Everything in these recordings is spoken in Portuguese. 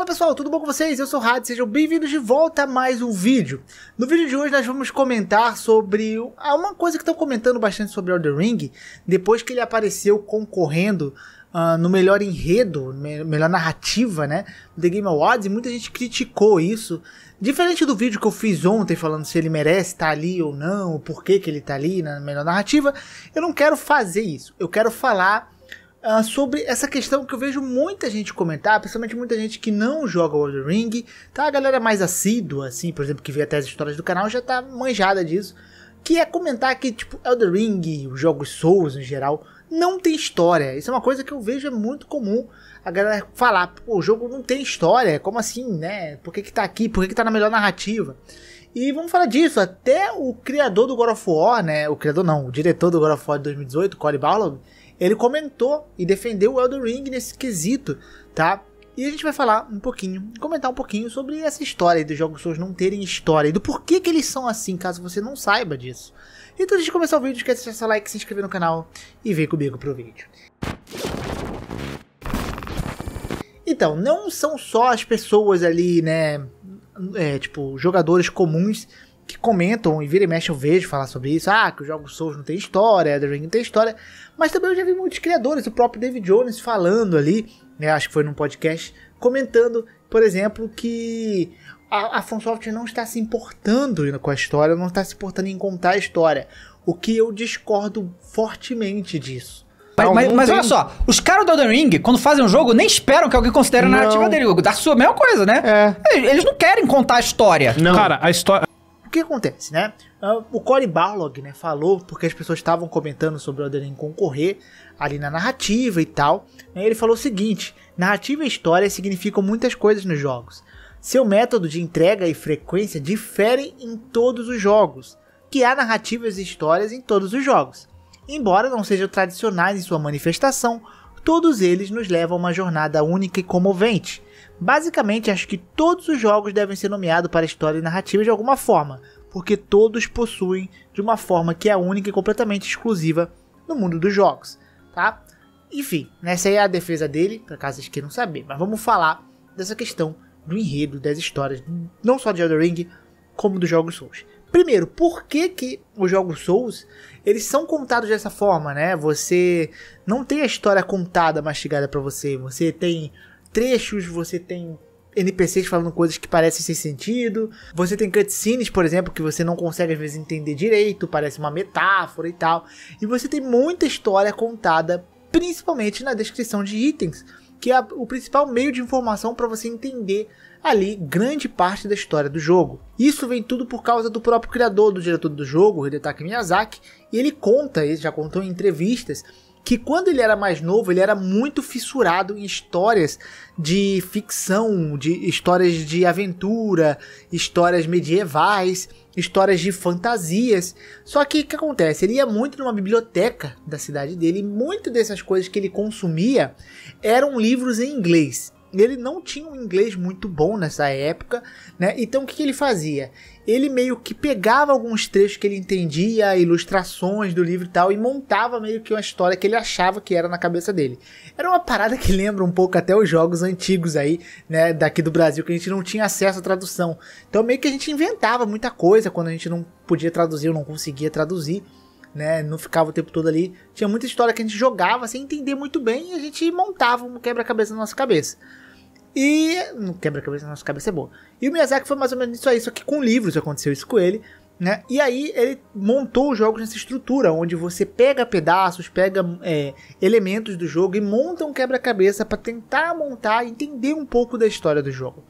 Fala pessoal, tudo bom com vocês? Eu sou o Rad, sejam bem-vindos de volta a mais um vídeo. No vídeo de hoje nós vamos comentar sobre ah, uma coisa que estão comentando bastante sobre Elden Ring, depois que ele apareceu concorrendo uh, no melhor enredo, melhor narrativa, né, do The Game Awards, e muita gente criticou isso. Diferente do vídeo que eu fiz ontem falando se ele merece estar tá ali ou não, o porquê que ele está ali na melhor narrativa, eu não quero fazer isso. Eu quero falar uh, sobre essa questão que eu vejo muita gente comentar, principalmente muita gente que não joga o Elden Ring, tá? A galera mais assídua, assim, por exemplo, que vê até as histórias do canal, já tá manjada disso. Que é comentar que, tipo, Elden Ring, os jogos Souls em geral, não tem história. Isso é uma coisa que eu vejo é muito comum a galera falar, o jogo não tem história, como assim, né? Por que que tá aqui? Por que que tá na melhor narrativa? E vamos falar disso, até o criador do God of War, né? O criador não, o diretor do God of War de 2018, Cory Barlog, ele comentou e defendeu o Elden Ring nesse quesito, tá? E a gente vai falar um pouquinho, comentar um pouquinho sobre essa história dos jogos Souls não terem história e do porquê que eles são assim, caso você não saiba disso. Então, antes de começar o vídeo, esquece de deixar seu like, se inscrever no canal e vem comigo pro vídeo. Então, não são só as pessoas ali, né, é, tipo, jogadores comuns que comentam, e vira e mexe eu vejo falar sobre isso, ah, que o jogo Souls não tem história, Elden Ring não tem história, mas também eu já vi muitos criadores, o próprio David Jones falando ali, né, acho que foi num podcast, comentando, por exemplo, que a, a FromSoft não está se importando com a história, não está se importando em contar a história, o que eu discordo fortemente disso. Mas, mas, olha só, os caras do Elden Ring, quando fazem um jogo, nem esperam que alguém considere a narrativa não. dele. Da sua é mesma coisa, né? É. Eles não querem contar a história. Não. Cara, a história. O que acontece, né? Ah, o Cory Barlog, né, falou, porque as pessoas estavam comentando sobre o Elden Ring concorrer ali na narrativa e tal, né, ele falou o seguinte, narrativa e história significam muitas coisas nos jogos. Seu método de entrega e frequência diferem em todos os jogos, que há narrativas e histórias em todos os jogos. Embora não sejam tradicionais em sua manifestação, todos eles nos levam a uma jornada única e comovente. Basicamente, acho que todos os jogos devem ser nomeados para história e narrativa de alguma forma, porque todos possuem de uma forma que é única e completamente exclusiva no mundo dos jogos, tá? Enfim, nessa aí é a defesa dele, para caso vocês queiram saber, mas vamos falar dessa questão do enredo das histórias, não só de Elden Ring, como dos jogos Souls. Primeiro, por que, que os jogos Souls eles são contados dessa forma, né? Você não tem a história contada, mastigada para você. Você tem trechos, você tem NPCs falando coisas que parecem sem sentido. Você tem cutscenes, por exemplo, que você não consegue às vezes entender direito, parece uma metáfora e tal. E você tem muita história contada, principalmente na descrição de itens, que é o principal meio de informação para você entender ali grande parte da história do jogo. Isso vem tudo por causa do próprio criador do diretor do jogo, Hidetaka Miyazaki, e ele conta, ele já contou em entrevistas, que quando ele era mais novo, ele era muito fissurado em histórias de ficção, de histórias de aventura, histórias medievais, histórias de fantasias. Só que o que acontece? Ele ia muito numa biblioteca da cidade dele, e muitas dessas coisas que ele consumia eram livros em inglês ele não tinha um inglês muito bom nessa época, né? Então o que, que, ele fazia? Ele meio que pegava alguns trechos que ele entendia, ilustrações do livro e tal, e montava meio que uma história que ele achava que era na cabeça dele. Era uma parada que lembra um pouco até os jogos antigos aí, né, daqui do Brasil, que a gente não tinha acesso à tradução. Então meio que a gente inventava muita coisa quando a gente não podia traduzir ou não conseguia traduzir. Né, não ficava o tempo todo ali. Tinha muita história que a gente jogava sem entender muito bem e a gente montava um quebra-cabeça na nossa cabeça. E. Não quebra-cabeça, nossa cabeça é boa. E o Miyazaki foi mais ou menos isso aí, só que com livros aconteceu isso com ele. Né? E aí ele montou os jogos nessa estrutura, onde você pega pedaços, pega é, elementos do jogo e monta um quebra-cabeça para tentar montar e entender um pouco da história do jogo.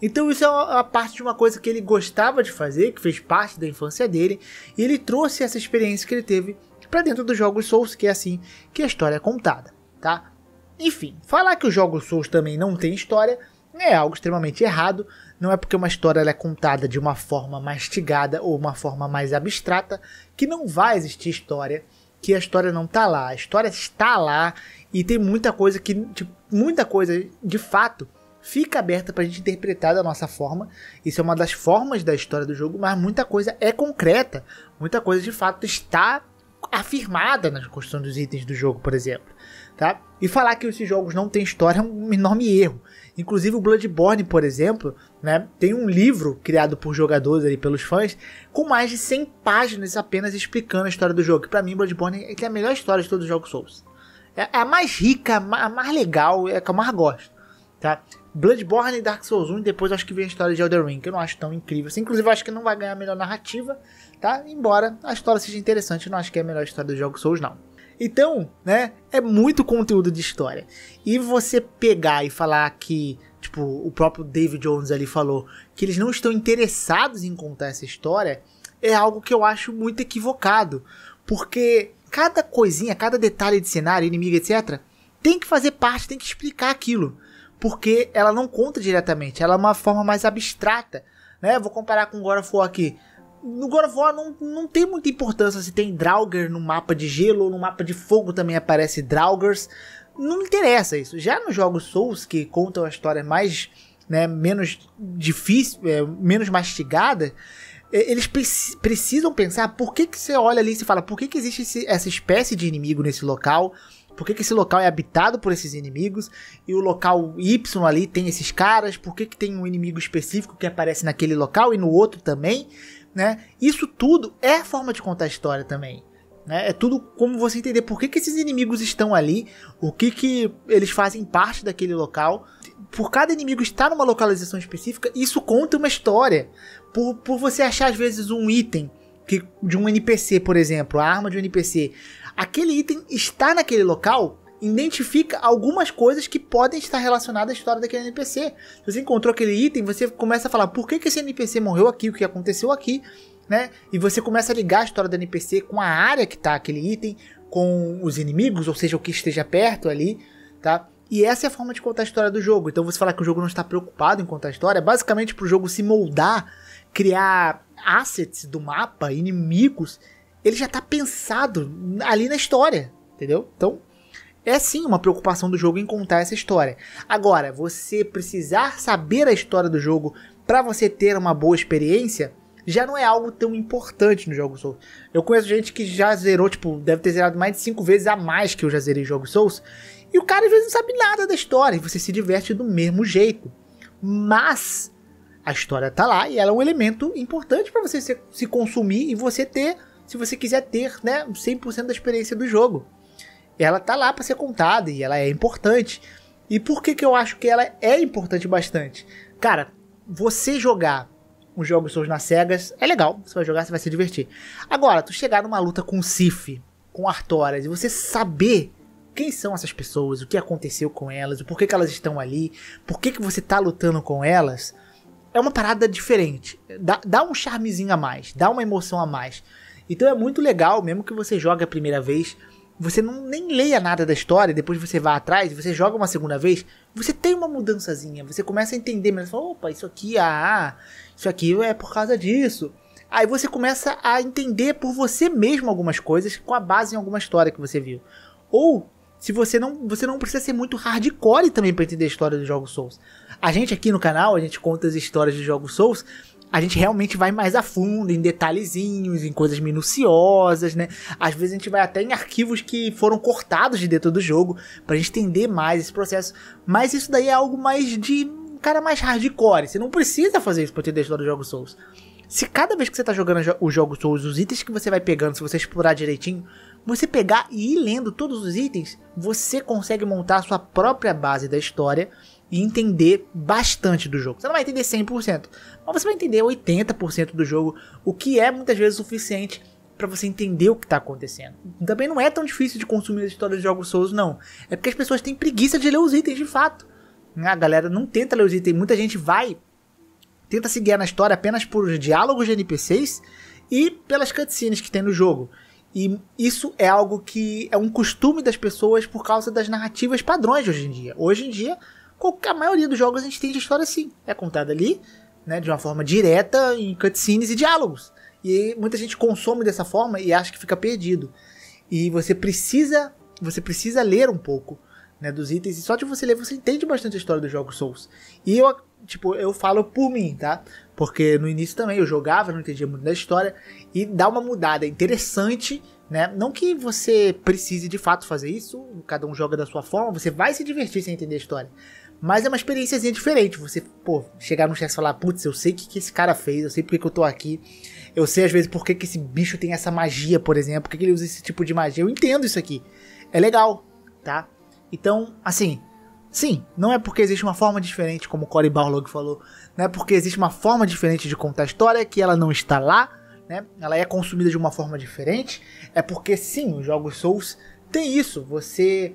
Então isso é uma, parte de uma coisa que ele gostava de fazer, que fez parte da infância dele, e ele trouxe essa experiência que ele teve para dentro dos jogos Souls, que é assim que a história é contada, tá? Enfim, falar que os jogos Souls também não tem história é algo extremamente errado. Não é porque uma história é contada de uma forma mastigada ou uma forma mais abstrata que não vai existir história, que a história não tá lá. A história está lá e tem muita coisa que, tipo, muita coisa de fato fica aberta para a gente interpretar da nossa forma. Isso é uma das formas da história do jogo, mas muita coisa é concreta, muita coisa de fato está afirmada na construção dos itens do jogo, por exemplo. Tá? E falar que esses jogos não têm história é um enorme erro. Inclusive o Bloodborne, por exemplo, né, tem um livro criado por jogadores ali pelos fãs com mais de 100 páginas apenas explicando a história do jogo. Para mim, Bloodborne é, é a melhor história de todos os jogos Souls. É, é a mais rica, a mais legal, é a que eu mais gosto, tá? Bloodborne e Dark Souls 1 e depois acho que vem a história de Elder Ring, que eu não acho tão incrível. Assim, inclusive, eu acho que não vai ganhar a melhor narrativa, tá? Embora a história seja interessante, eu não acho que é a melhor história dos jogos Souls, não. Então, né, é muito conteúdo de história. E você pegar e falar que, tipo, o próprio David Jones ali falou que eles não estão interessados em contar essa história, é algo que eu acho muito equivocado. Porque cada coisinha, cada detalhe de cenário, inimigo, etc., tem que fazer parte, tem que explicar aquilo porque ela não conta diretamente, ela é uma forma mais abstrata, né? Vou comparar com God of War aqui. No God of War não, não tem muita importância se tem Draugr no mapa de gelo ou no mapa de fogo também aparece Draugrs. Não interessa isso. Já nos jogos Souls, que contam a história mais, né, menos difícil, é, menos mastigada, eles precisam pensar por que, que você olha ali e se fala por que, que existe esse, essa espécie de inimigo nesse local, por que, que esse local é habitado por esses inimigos? E o local Y ali tem esses caras? Por que, que tem um inimigo específico que aparece naquele local e no outro também? Né? Isso tudo é forma de contar a história também. Né? É tudo como você entender por que, que esses inimigos estão ali, o que, que eles fazem parte daquele local. Por cada inimigo estar numa localização específica, isso conta uma história. Por, por você achar, às vezes, um item que, de um NPC, por exemplo, a arma de um NPC, aquele item está naquele local identifica algumas coisas que podem estar relacionadas à história daquele NPC. Se você encontrou aquele item, você começa a falar por que, que esse NPC morreu aqui, o que aconteceu aqui, né? E você começa a ligar a história do NPC com a área que está aquele item, com os inimigos, ou seja, o que esteja perto ali, tá? E essa é a forma de contar a história do jogo. Então você falar que o jogo não está preocupado em contar a história, é basicamente para o jogo se moldar, criar assets do mapa, inimigos ele já tá pensado ali na história, entendeu? Então, é sim uma preocupação do jogo em contar essa história. Agora, você precisar saber a história do jogo para você ter uma boa experiência, já não é algo tão importante no jogo Souls. Eu conheço gente que já zerou, tipo, deve ter zerado mais de 5 vezes a mais que eu já zerei jogo Souls, e o cara às vezes não sabe nada da história, e você se diverte do mesmo jeito. Mas a história tá lá e ela é um elemento importante para você se, se consumir e você ter se você quiser ter, né, 100% da experiência do jogo. Ela tá lá para ser contada e ela é importante. E por que que eu acho que ela é importante bastante? Cara, você jogar um jogo Souls na Cegas é legal, você vai jogar, você vai se divertir. Agora, tu chegar numa luta com o Sif, com Artoras e você saber quem são essas pessoas, o que aconteceu com elas, o porquê que elas estão ali, por que que você tá lutando com elas, é uma parada diferente. Dá, dá um charmezinho a mais, dá uma emoção a mais. Então é muito legal, mesmo que você jogue a primeira vez, você não nem leia nada da história, depois você vai atrás, você joga uma segunda vez, você tem uma mudançazinha, você começa a entender, mas fala, opa, isso aqui, ah, ah, isso aqui é por causa disso. Aí você começa a entender por você mesmo algumas coisas com a base em alguma história que você viu. Ou se você não, você não precisa ser muito hardcore também para entender a história dos jogos Souls. A gente aqui no canal, a gente conta as histórias dos jogos Souls a gente realmente vai mais a fundo em detalhezinhos, em coisas minuciosas, né? Às vezes a gente vai até em arquivos que foram cortados de dentro do jogo pra gente entender mais esse processo. Mas isso daí é algo mais de um cara mais hardcore. Você não precisa fazer isso pra ter história do jogo Souls. Se cada vez que você tá jogando os jogos Souls, os itens que você vai pegando, se você explorar direitinho, você pegar e ir lendo todos os itens, você consegue montar a sua própria base da história e entender bastante do jogo. Você não vai entender 100%, mas você vai entender 80% do jogo, o que é muitas vezes suficiente para você entender o que está acontecendo. Também não é tão difícil de consumir as histórias de jogos Souls, não. É porque as pessoas têm preguiça de ler os itens, de fato. A galera não tenta ler os itens. Muita gente vai, tenta se guiar na história apenas por diálogos de NPCs e pelas cutscenes que tem no jogo. E isso é algo que é um costume das pessoas por causa das narrativas padrões de hoje em dia. Hoje em dia, a maioria dos jogos a gente tem a história assim. É contada ali, né, de uma forma direta, em cutscenes e diálogos. E muita gente consome dessa forma e acha que fica perdido. E você precisa, você precisa ler um pouco, né, dos itens. E só de você ler você entende bastante a história dos jogos Souls. E eu, tipo, eu falo por mim, tá? Porque no início também eu jogava, não entendia muito da história e dá uma mudada é interessante, né? Não que você precise de fato fazer isso, cada um joga da sua forma, você vai se divertir sem entender a história. Mas é uma experiência diferente. Você, pô, chegar no chefe e falar, putz, eu sei o que, que esse cara fez, eu sei porque que eu tô aqui. Eu sei, às vezes, por que, que esse bicho tem essa magia, por exemplo. Por que, que ele usa esse tipo de magia. Eu entendo isso aqui. É legal, tá? Então, assim, sim, não é porque existe uma forma diferente, como o Corey Barlog falou. Não é porque existe uma forma diferente de contar a história que ela não está lá, né? Ela é consumida de uma forma diferente. É porque, sim, os jogos Souls tem isso. Você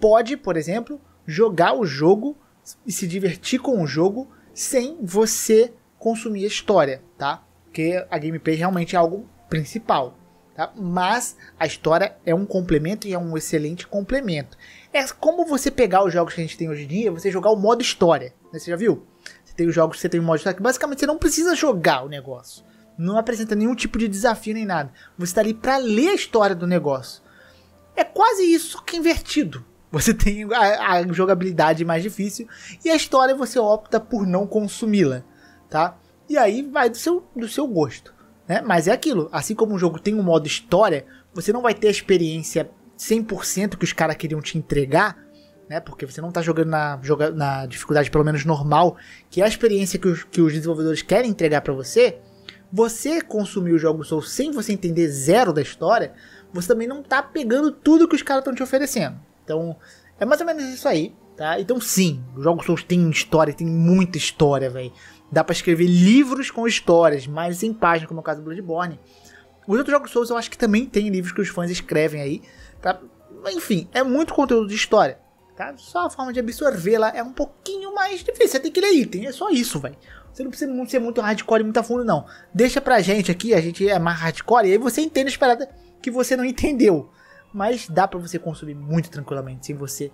pode, por exemplo, jogar o jogo e se divertir com o jogo sem você consumir a história, tá? Porque a gameplay realmente é algo principal, tá? Mas a história é um complemento e é um excelente complemento. É como você pegar os jogos que a gente tem hoje em dia, você jogar o modo história, né? Você já viu? Você tem os jogos que você tem o modo história que basicamente você não precisa jogar o negócio. Não apresenta nenhum tipo de desafio nem nada. Você está ali para ler a história do negócio. É quase isso, que é invertido. Você tem a, a jogabilidade mais difícil e a história você opta por não consumi-la, tá? E aí vai do seu, do seu gosto, né? Mas é aquilo, assim como o jogo tem um modo história, você não vai ter a experiência 100% que os caras queriam te entregar, né? Porque você não está jogando na, joga, na dificuldade pelo menos normal, que é a experiência que os, que os desenvolvedores querem entregar para você. Você consumir o jogo Souls sem você entender zero da história, você também não está pegando tudo que os caras estão te oferecendo. Então, é mais ou menos isso aí, tá? Então, sim, os jogos Souls têm história, tem muita história, velho. Dá para escrever livros com histórias, mais em página como é o caso do Bloodborne. Os outros jogos Souls eu acho que também tem livros que os fãs escrevem aí, tá? Enfim, é muito conteúdo de história, tá? Só a forma de absorver lá é um pouquinho mais difícil. Você tem que ler item, é só isso, velho. Você não precisa ser muito hardcore e muito a fundo, não. Deixa pra gente aqui, a gente é mais hardcore, e aí você entende a esperada que você não entendeu mas dá para você consumir muito tranquilamente, sem você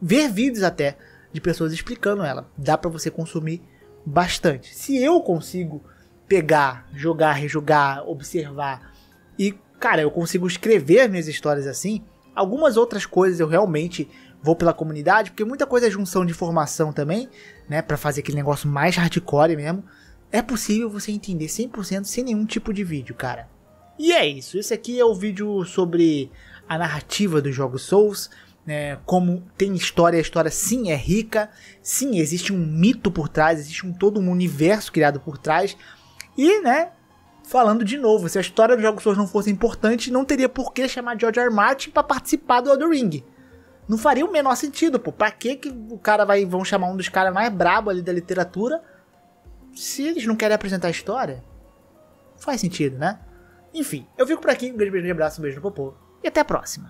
ver vídeos até de pessoas explicando ela. Dá para você consumir bastante. Se eu consigo pegar, jogar, rejogar, observar e, cara, eu consigo escrever minhas histórias assim, algumas outras coisas eu realmente vou pela comunidade, porque muita coisa é junção de informação também, né, para fazer aquele negócio mais hardcore mesmo. É possível você entender 100% sem nenhum tipo de vídeo, cara. E é isso, esse aqui é o vídeo sobre a narrativa dos jogos Souls, né, como tem história, a história sim é rica, sim existe um mito por trás, existe um todo um universo criado por trás e, né? Falando de novo, se a história dos jogos Souls não fosse importante, não teria por que chamar George R. Martin para participar do Elder Ring. Não faria o menor sentido, pô. Pra que, que o cara vai. Vão chamar um dos caras mais brabo ali da literatura se eles não querem apresentar a história? Faz sentido, né? Enfim, eu fico por aqui. Um grande beijo, um abraço, um beijo no popô e até a próxima.